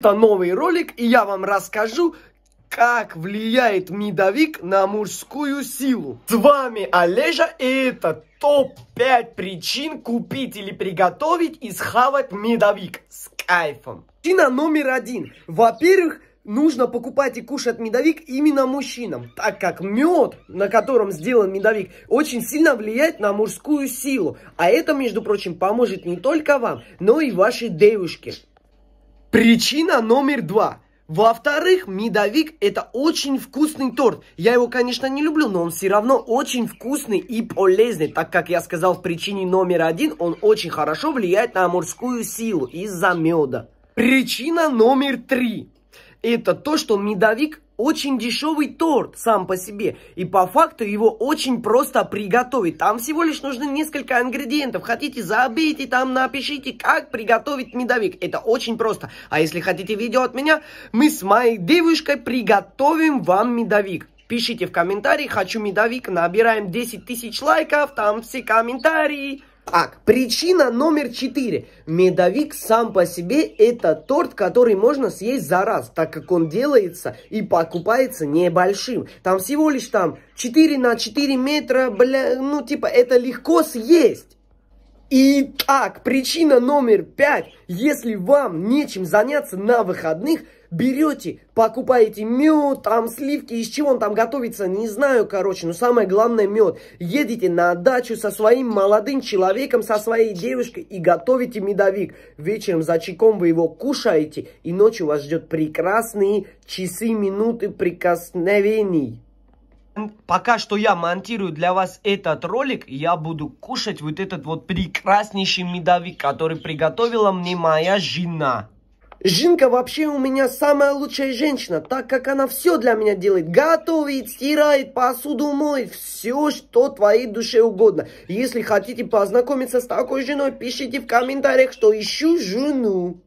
Это новый ролик, и я вам расскажу, как влияет медовик на мужскую силу. С вами Олежа, и это топ-5 причин купить или приготовить и схавать медовик с кайфом. Причина номер один. Во-первых, нужно покупать и кушать медовик именно мужчинам, так как мед, на котором сделан медовик, очень сильно влияет на мужскую силу. А это, между прочим, поможет не только вам, но и вашей девушке. Причина номер два. Во-вторых, медовик это очень вкусный торт. Я его, конечно, не люблю, но он все равно очень вкусный и полезный, так как я сказал в причине номер один, он очень хорошо влияет на морскую силу из-за меда. Причина номер три это то, что медовик очень дешевый торт сам по себе. И по факту его очень просто приготовить. Там всего лишь нужны несколько ингредиентов. Хотите, забейте там, напишите, как приготовить медовик. Это очень просто. А если хотите видео от меня, мы с моей девушкой приготовим вам медовик. Пишите в комментарии, хочу медовик, набираем 10 тысяч лайков, там все комментарии. Так, причина номер четыре. Медовик сам по себе это торт, который можно съесть за раз, так как он делается и покупается небольшим. Там всего лишь там 4 на 4 метра, бля, ну типа это легко съесть. Итак, причина номер пять. Если вам нечем заняться на выходных, берете, покупаете мед, там сливки, из чего он там готовится, не знаю, короче, но самое главное мед. Едете на дачу со своим молодым человеком, со своей девушкой и готовите медовик. Вечером за чайком вы его кушаете, и ночью вас ждет прекрасные часы, минуты прикосновений пока что я монтирую для вас этот ролик, я буду кушать вот этот вот прекраснейший медовик, который приготовила мне моя жена. Жинка вообще у меня самая лучшая женщина, так как она все для меня делает. Готовит, стирает, посуду моет, все, что твоей душе угодно. Если хотите познакомиться с такой женой, пишите в комментариях, что ищу жену.